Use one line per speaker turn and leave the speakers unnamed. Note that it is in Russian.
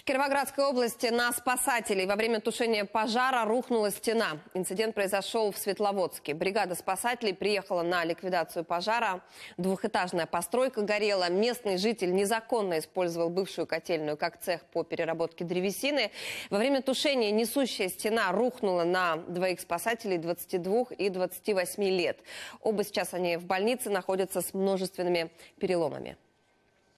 В Кировоградской области на спасателей во время тушения пожара рухнула стена. Инцидент произошел в Светловодске. Бригада спасателей приехала на ликвидацию пожара. Двухэтажная постройка горела. Местный житель незаконно использовал бывшую котельную как цех по переработке древесины. Во время тушения несущая стена рухнула на двоих спасателей 22 и 28 лет. Оба сейчас они в больнице находятся с множественными переломами.